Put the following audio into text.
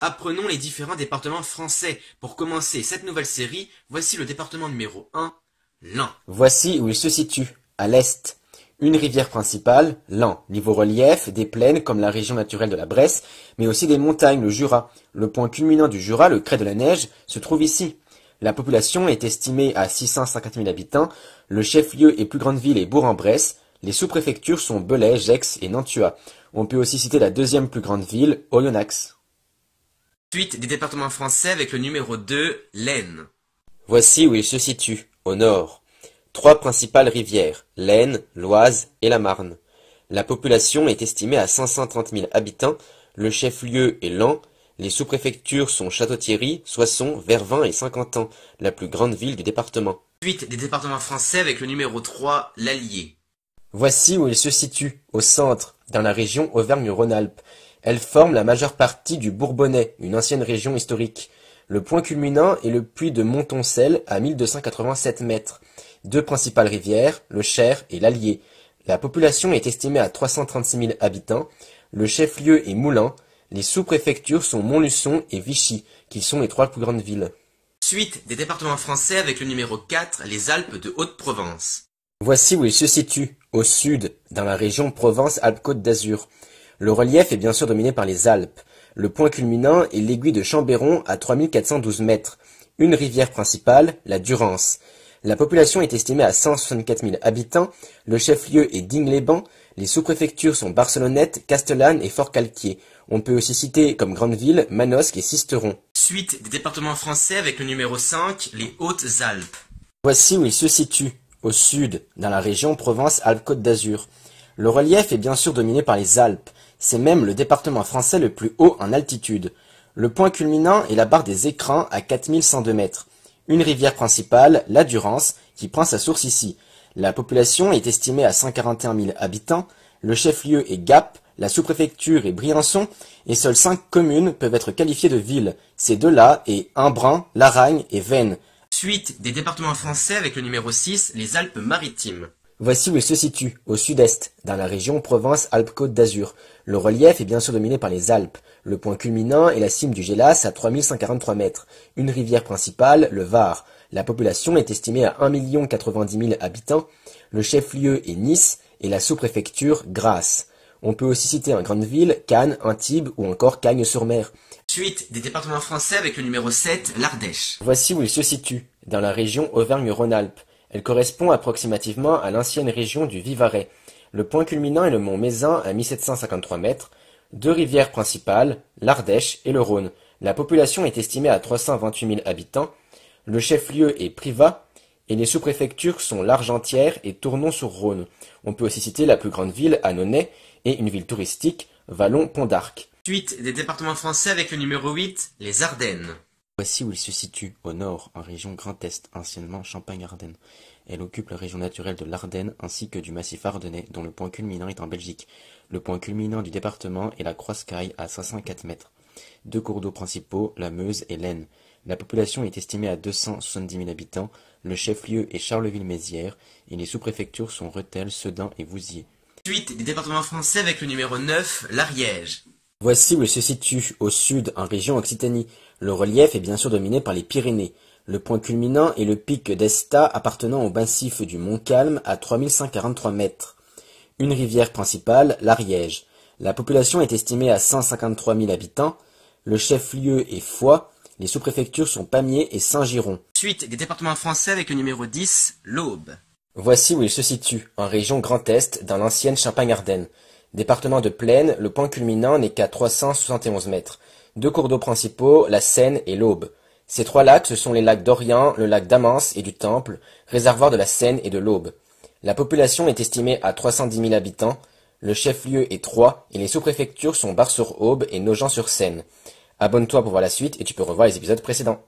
Apprenons les différents départements français. Pour commencer cette nouvelle série, voici le département numéro 1, l'Ain. Voici où il se situe, à l'est. Une rivière principale, l'Ain, niveau relief, des plaines comme la région naturelle de la Bresse, mais aussi des montagnes, le Jura. Le point culminant du Jura, le Crêt de la Neige, se trouve ici. La population est estimée à 650 000 habitants, le chef-lieu et plus grande ville est Bourg-en-Bresse, les sous-préfectures sont Belay, Gex et Nantua. On peut aussi citer la deuxième plus grande ville, Oyonnax. Suite des départements français avec le numéro 2, l'Aisne. Voici où il se situe, au nord. Trois principales rivières, l'Aisne, l'Oise et la Marne. La population est estimée à 530 000 habitants, le chef-lieu est Lens, les sous-préfectures sont Château-Thierry, Soissons, Vervins et Saint-Quentin, la plus grande ville du département. Suite des départements français avec le numéro 3, l'Allier. Voici où il se situe, au centre, dans la région Auvergne-Rhône-Alpes. Elle forme la majeure partie du Bourbonnais, une ancienne région historique. Le point culminant est le puits de Montoncel à 1287 mètres. Deux principales rivières, le Cher et l'Allier. La population est estimée à 336 000 habitants. Le chef-lieu est Moulins. Les sous-préfectures sont Montluçon et Vichy, qui sont les trois plus grandes villes. Suite des départements français avec le numéro 4, les Alpes de Haute-Provence. Voici où il se situe, au sud, dans la région Provence-Alpes-Côte d'Azur. Le relief est bien sûr dominé par les Alpes, le point culminant est l'aiguille de Chambéron à 3412 mètres, une rivière principale, la Durance. La population est estimée à 164 000 habitants, le chef-lieu est Digne-les-Bains, les sous-préfectures sont Barcelonnette, Castellane et Fort-Calquier. On peut aussi citer comme grandes villes Manosque et Sisteron. Suite des départements français avec le numéro 5, les Hautes-Alpes. Voici où il se situe, au sud, dans la région Provence-Alpes-Côte d'Azur. Le relief est bien sûr dominé par les Alpes. C'est même le département français le plus haut en altitude. Le point culminant est la barre des Écrins à 4102 mètres. Une rivière principale, la Durance, qui prend sa source ici. La population est estimée à 141 000 habitants. Le chef-lieu est Gap, la sous-préfecture est Briançon, et seules cinq communes peuvent être qualifiées de villes. Ces deux-là et Imbrun, Laragne et Vennes. Suite des départements français avec le numéro 6, les Alpes-Maritimes. Voici où il se situe, au sud-est, dans la région Provence-Alpes-Côte d'Azur. Le relief est bien sûr dominé par les Alpes. Le point culminant est la cime du Gélas à 3143 mètres. Une rivière principale, le Var. La population est estimée à 1 90 000 habitants. Le chef-lieu est Nice et la sous-préfecture Grasse. On peut aussi citer un grande ville Cannes, Antibes ou encore Cagnes-sur-Mer. Suite des départements français avec le numéro 7, l'Ardèche. Voici où il se situe, dans la région Auvergne-Rhône-Alpes. Elle correspond approximativement à l'ancienne région du Vivarais, le point culminant est le mont Mézin à 1753 mètres, deux rivières principales, l'Ardèche et le Rhône. La population est estimée à 328 000 habitants, le chef-lieu est Privas, et les sous-préfectures sont L'Argentière et Tournon-sur-Rhône. On peut aussi citer la plus grande ville, Annonay, et une ville touristique, Vallon-Pont-d'Arc. Suite des départements français avec le numéro 8, les Ardennes. Voici où il se situe, au nord, en région Grand Est, anciennement champagne ardennes Elle occupe la région naturelle de l'Ardenne ainsi que du massif ardennais, dont le point culminant est en Belgique. Le point culminant du département est la Croix-Scaille, à 504 mètres. Deux cours d'eau principaux, la Meuse et l'Aisne. La population est estimée à 270 000 habitants, le chef-lieu est Charleville-Mézières, et les sous-préfectures sont Rethel, Sedan et Vouziers. Suite des départements français avec le numéro 9, l'Ariège. Voici où il se situe, au sud, en région Occitanie. Le relief est bien sûr dominé par les Pyrénées. Le point culminant est le pic d'Esta appartenant au massif du Montcalm à quarante-trois mètres. Une rivière principale, l'Ariège. La population est estimée à 153 000 habitants. Le chef-lieu est Foix. Les sous-préfectures sont Pamiers et Saint-Giron. Suite des départements français avec le numéro 10, l'Aube. Voici où il se situe, en région Grand Est, dans l'ancienne Champagne-Ardenne. Département de plaine, le point culminant n'est qu'à 371 mètres. Deux cours d'eau principaux, la Seine et l'Aube. Ces trois lacs, ce sont les lacs d'Orient, le lac d'Amance et du Temple, réservoirs de la Seine et de l'Aube. La population est estimée à 310 000 habitants. Le chef-lieu est Troyes et les sous-préfectures sont Bar-sur-Aube et Nogent-sur-Seine. Abonne-toi pour voir la suite et tu peux revoir les épisodes précédents.